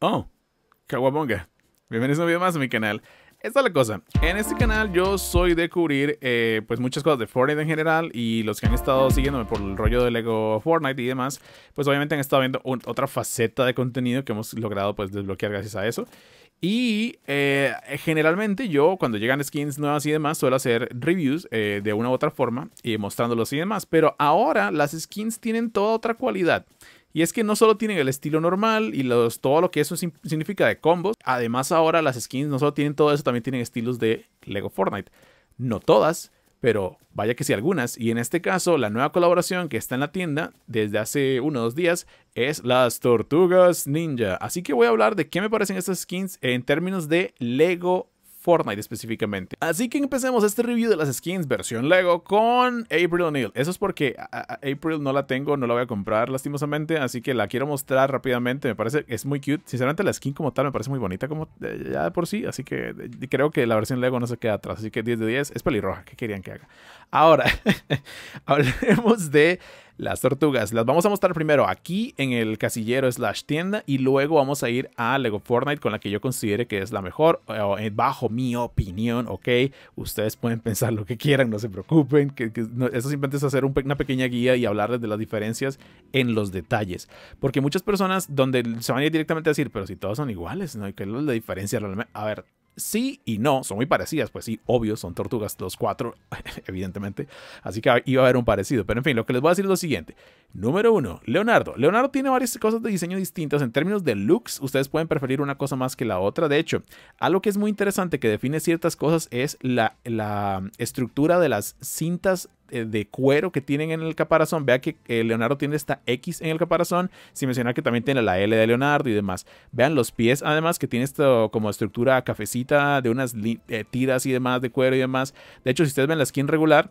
Oh, Kawabonga, Bienvenidos a un video más a mi canal. Esta es la cosa. En este canal yo soy de cubrir eh, pues muchas cosas de Fortnite en general y los que han estado siguiéndome por el rollo de Lego Fortnite y demás, pues obviamente han estado viendo otra faceta de contenido que hemos logrado pues desbloquear gracias a eso. Y eh, generalmente yo cuando llegan skins nuevas y demás suelo hacer reviews eh, de una u otra forma y mostrándolos y demás. Pero ahora las skins tienen toda otra cualidad. Y es que no solo tienen el estilo normal y los, todo lo que eso significa de combos, además ahora las skins no solo tienen todo eso, también tienen estilos de Lego Fortnite. No todas, pero vaya que sí algunas. Y en este caso, la nueva colaboración que está en la tienda desde hace uno o dos días es las tortugas ninja. Así que voy a hablar de qué me parecen estas skins en términos de Lego Fortnite específicamente. Así que empecemos este review de las skins versión Lego con April O'Neil. Eso es porque April no la tengo, no la voy a comprar lastimosamente, así que la quiero mostrar rápidamente. Me parece es muy cute. Sinceramente la skin como tal me parece muy bonita como eh, ya de por sí, así que eh, creo que la versión Lego no se queda atrás. Así que 10 de 10 es pelirroja. ¿Qué querían que haga? Ahora, hablemos de las tortugas. Las vamos a mostrar primero aquí en el casillero slash tienda y luego vamos a ir a Lego Fortnite con la que yo considere que es la mejor, eh, bajo mi opinión, ¿ok? Ustedes pueden pensar lo que quieran, no se preocupen, que, eso simplemente es hacer una pequeña guía y hablarles de las diferencias en los detalles. Porque muchas personas donde se van a ir directamente a decir, pero si todos son iguales, ¿no? ¿Qué es la diferencia realmente? A ver, sí y no, son muy parecidas, pues sí, obvio, son tortugas los cuatro, evidentemente, así que iba a haber un parecido, pero en fin, lo que les voy a decir es lo siguiente. Número uno, Leonardo. Leonardo tiene varias cosas de diseño distintas. En términos de looks, ustedes pueden preferir una cosa más que la otra. De hecho, algo que es muy interesante que define ciertas cosas es la, la estructura de las cintas eh, de cuero que tienen en el caparazón. Vea que eh, Leonardo tiene esta X en el caparazón, sin mencionar que también tiene la L de Leonardo y demás. Vean los pies, además, que tiene esto como estructura cafecita de unas eh, tiras y demás de cuero y demás. De hecho, si ustedes ven la skin regular,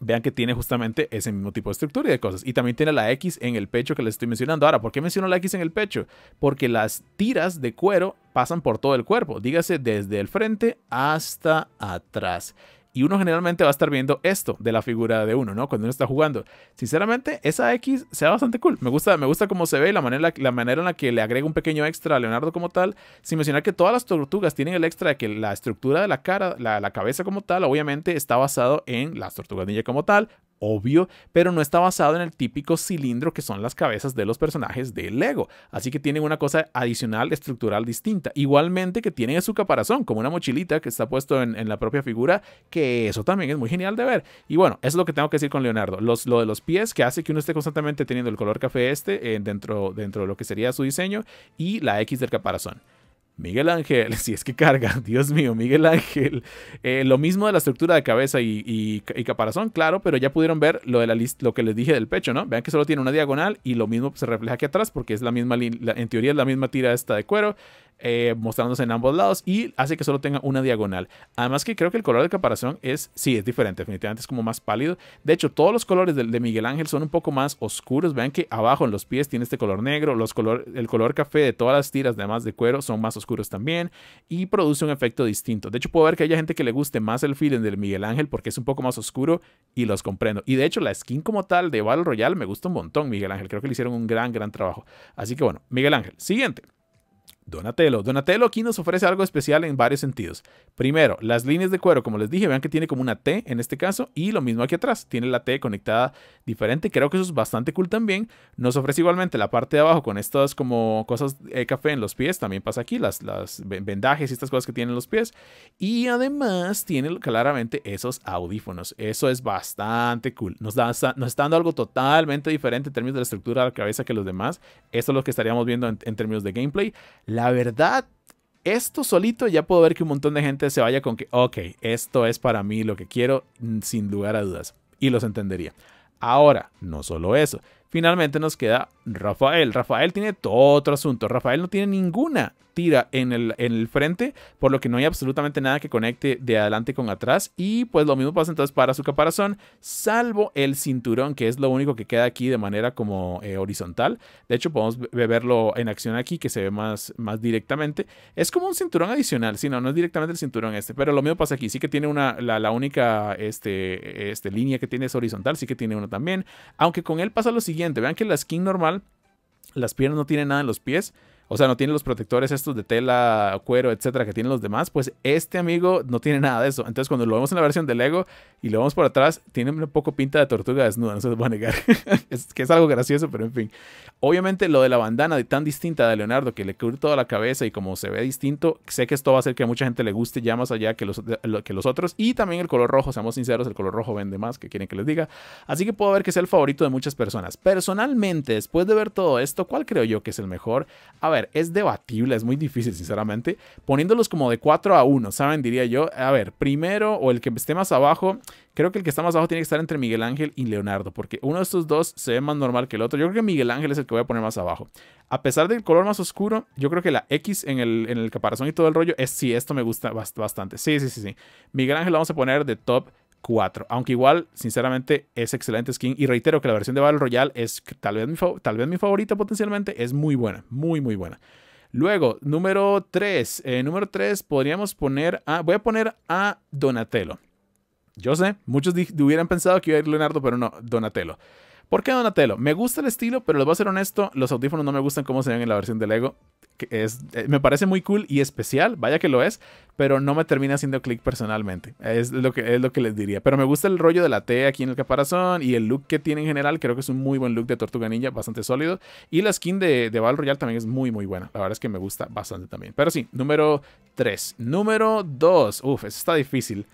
vean que tiene justamente ese mismo tipo de estructura y de cosas. Y también tiene la X en el pecho que les estoy mencionando. Ahora, ¿por qué menciono la X en el pecho? Porque las tiras de cuero pasan por todo el cuerpo, dígase desde el frente hasta atrás. Y uno generalmente va a estar viendo esto de la figura de uno, ¿no? Cuando uno está jugando. Sinceramente, esa X se ve bastante cool. Me gusta, me gusta cómo se ve y la manera, la manera en la que le agrega un pequeño extra a Leonardo como tal. Sin mencionar que todas las tortugas tienen el extra de que la estructura de la cara, la, cabeza como tal, obviamente está basado en las tortugas ninja como tal obvio, pero no está basado en el típico cilindro que son las cabezas de los personajes de Lego. Así que tienen una cosa adicional estructural distinta. Igualmente que tienen su caparazón, como una mochilita que está puesto en, la propia figura, que eso también es muy genial de ver. Y bueno, eso es lo que tengo que decir con Leonardo. Los, lo de los pies, que hace que uno esté constantemente teniendo el color café este eh, dentro, dentro de lo que sería su diseño, y la X del caparazón. Miguel Ángel, si es que carga, Dios mío, Miguel Ángel. Eh, lo mismo de la estructura de cabeza y, caparazón, claro, pero ya pudieron ver lo, de la lo que les dije del pecho, ¿no? Vean que solo tiene una diagonal y lo mismo se refleja aquí atrás porque es la misma, en teoría es la misma tira esta de cuero eh, mostrándose en ambos lados y hace que solo tenga una diagonal. Además que creo que el color de caparazón es, sí, es diferente, definitivamente es como más pálido. De hecho, todos los colores de, de Miguel Ángel son un poco más oscuros. Vean que abajo en los pies tiene este color negro, los el color café de todas las tiras, además de cuero, son más oscuros también y produce un efecto distinto. De hecho, puedo ver que haya gente que le guste más el feeling del Miguel Ángel porque es un poco más oscuro y los comprendo. Y de hecho, la skin como tal de Battle Royale me gusta un montón, Miguel Ángel. Creo que le hicieron un gran, gran trabajo. Así que bueno, Miguel Ángel. Siguiente. Donatello. Donatello aquí nos ofrece algo especial en varios sentidos. Primero, las líneas de cuero, como les dije, vean que tiene como una T en este caso y lo mismo aquí atrás, tiene la T conectada diferente, creo que eso es bastante cool también. Nos ofrece igualmente la parte de abajo con estas como cosas de café en los pies, también pasa aquí, las, vendajes y estas cosas que tienen los pies. Y además tiene claramente esos audífonos, eso es bastante cool. Nos, está dando algo totalmente diferente en términos de la estructura de la cabeza que los demás. Esto es lo que estaríamos viendo en términos de gameplay la verdad, esto solito ya puedo ver que un montón de gente se vaya con que, ok, esto es para mí lo que quiero, mm, sin lugar a dudas. Y los entendería. Ahora, no solo eso, Finalmente nos queda Rafael. Rafael tiene todo otro asunto. Rafael no tiene ninguna tira en el, frente, por lo que no hay absolutamente nada que conecte de adelante con atrás. Y pues lo mismo pasa entonces para su caparazón, salvo el cinturón, que es lo único que queda aquí de manera como eh, horizontal. De hecho, podemos verlo en acción aquí, que se ve más, más directamente. Es como un cinturón adicional, si no, no es directamente el cinturón este, pero lo mismo pasa aquí. Sí que tiene una, la, única este, este, línea que tiene es horizontal, sí que tiene uno también. Aunque con él pasa lo siguiente Vean que la skin normal, las piernas no tienen nada en los pies o sea, no tiene los protectores estos de tela, cuero, etcétera, que tienen los demás, pues este amigo no tiene nada de eso. Entonces, cuando lo vemos en la versión de Lego y lo vemos por atrás, tiene un poco pinta de tortuga desnuda, no se puede va a negar. es que es algo gracioso, pero en fin. Obviamente, lo de la bandana tan distinta de Leonardo, que le cubre toda la cabeza y como se ve distinto, sé que esto va a hacer que a mucha gente le guste ya más allá que los, que los otros. Y también el color rojo, seamos sinceros, el color rojo vende más, que quieren que les diga. Así que puedo ver que sea el favorito de muchas personas. Personalmente, después de ver todo esto, ¿cuál creo yo que es el mejor? A ver, es debatible, es muy difícil, sinceramente. Poniéndolos como de 4 a 1, ¿saben? Diría yo. A ver, primero o el que esté más abajo, creo que el que está más abajo tiene que estar entre Miguel Ángel y Leonardo, porque uno de estos dos se ve más normal que el otro. Yo creo que Miguel Ángel es el que voy a poner más abajo. A pesar del color más oscuro, yo creo que la X en el, en el caparazón y todo el rollo es sí, esto me gusta bastante. Sí, sí, sí, sí. Miguel Ángel lo vamos a poner de top 4. Aunque igual, sinceramente, es excelente skin. Y reitero que la versión de Battle Royale es tal vez mi, tal vez mi favorita potencialmente. Es muy buena, muy, muy buena. Luego, número 3. Eh, número 3 podríamos poner a... Voy a poner a Donatello. Yo sé, muchos hubieran pensado que iba a ir Leonardo, pero no, Donatello. ¿Por qué Donatello? Me gusta el estilo, pero les voy a ser honesto, los audífonos no me gustan cómo se ven en la versión de Lego es, eh, me parece muy cool y especial, vaya que lo es, pero no me termina haciendo clic personalmente. Es lo, que, es lo que les diría. Pero me gusta el rollo de la T aquí en el caparazón y el look que tiene en general. Creo que es un muy buen look de Tortuga Ninja, bastante sólido. Y la skin de, de Battle Royale también es muy, muy buena. La verdad es que me gusta bastante también. Pero sí, número 3. Número 2. Uf, eso está difícil.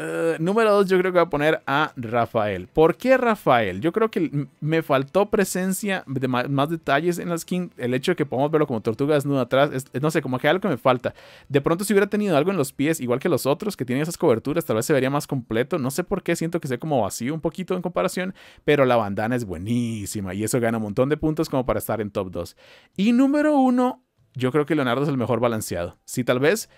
Eh, número 2 yo creo que voy a poner a Rafael. ¿Por qué Rafael? Yo creo que me faltó presencia de más, detalles en la skin. El hecho de que podamos verlo como tortuga desnuda atrás, no sé, como que algo me falta. De pronto si hubiera tenido algo en los pies, igual que los otros que tienen esas coberturas, tal vez se vería más completo. No sé por qué, siento que sea como vacío un poquito en comparación, pero la bandana es buenísima y eso gana un montón de puntos como para estar en top 2. Y número uno yo creo que Leonardo es el mejor balanceado. Si tal vez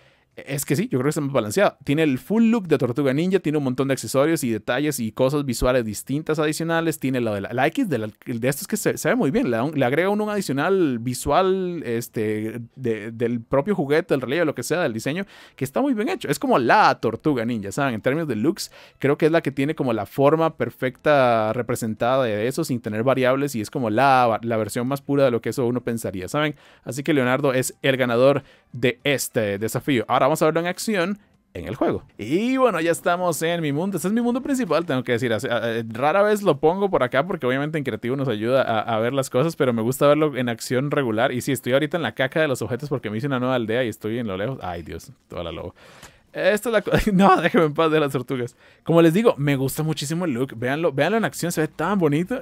es que sí, yo creo que está más balanceado. Tiene el full look de Tortuga Ninja, tiene un montón de accesorios y detalles y cosas visuales distintas adicionales. Tiene la de la, X, de, estos que se, ve muy bien. Le, agrega un, un, adicional visual este, del propio juguete, del relieve, lo que sea, del diseño, que está muy bien hecho. Es como la Tortuga Ninja, ¿saben? En términos de looks, creo que es la que tiene como la forma perfecta representada de eso sin tener variables y es como la, la versión más pura de lo que eso uno pensaría, ¿saben? Así que Leonardo es el ganador de este desafío. Ahora vamos a verlo en acción en el juego. Y bueno, ya estamos en mi mundo. Este es mi mundo principal, tengo que decir. Eh, rara vez lo pongo por acá porque obviamente en creativo nos ayuda a, ver las cosas, pero me gusta verlo en acción regular. Y sí, estoy ahorita en la caca de los objetos porque me hice una nueva aldea y estoy en lo lejos. Ay, Dios, toda la lobo. esto es la No, déjeme en paz de las tortugas. Como les digo, me gusta muchísimo el look. Véanlo, véanlo en acción, se ve tan bonito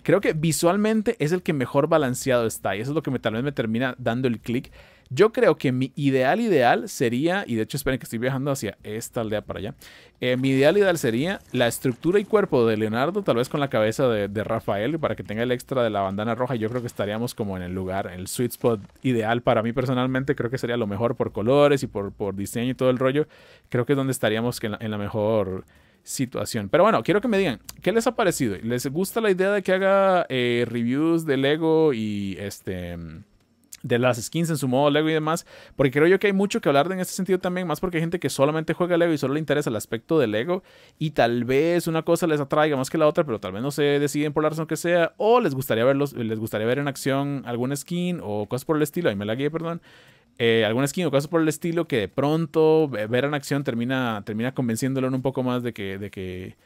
creo que visualmente es el que mejor balanceado está y eso es lo que me, tal vez me termina dando el clic yo creo que mi ideal ideal sería, y de hecho esperen que estoy viajando hacia esta aldea para allá, eh, mi ideal ideal sería la estructura y cuerpo de Leonardo, tal vez con la cabeza de, Rafael, para que tenga el extra de la bandana roja. Yo creo que estaríamos como en el lugar, el sweet spot ideal para mí personalmente. Creo que sería lo mejor por colores y por, por diseño y todo el rollo. Creo que es donde estaríamos en la, mejor situación. Pero bueno, quiero que me digan, ¿qué les ha parecido? ¿Les gusta la idea de que haga eh, reviews de Lego y este de las skins en su modo Lego y demás, porque creo yo que hay mucho que hablar en este sentido también, más porque hay gente que solamente juega Lego y solo le interesa el aspecto de Lego y tal vez una cosa les atraiga más que la otra, pero tal vez no se deciden por la razón que sea o les gustaría verlos, les gustaría ver en acción alguna skin o cosas por el estilo, ahí me la guié, perdón. Eh, alguna skin o cosas por el estilo que de pronto ver en acción termina, termina convenciéndolo un poco más de que, de que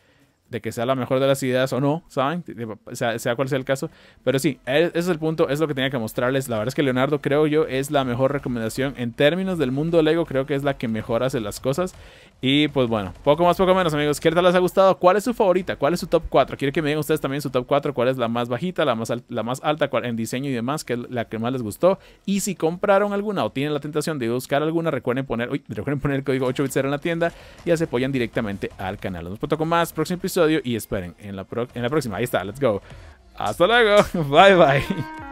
de que sea la mejor de las ideas o no, ¿saben? Sea, cual sea el caso. Pero sí, e, ese es el punto, es lo que tenía que mostrarles. La verdad es que Leonardo, creo yo, es la mejor recomendación en términos del mundo Lego. Creo que es la que mejor hace las cosas. Y pues bueno, poco más, poco menos, amigos. ¿Qué tal les ha gustado? ¿Cuál es su favorita? ¿Cuál es su top 4? Quiero que me digan ustedes también su top 4. ¿Cuál es la más bajita, la más, la más alta en diseño y demás? que es la que más les gustó? Y si compraron alguna o tienen la tentación de buscar alguna, recuerden poner, uy, recuerden poner el código 8bit0 en la tienda y ya se apoyan directamente al canal. Nos con más, próximo episodio y esperen en la, en la próxima. Ahí está, let's go. Hasta luego. Bye bye.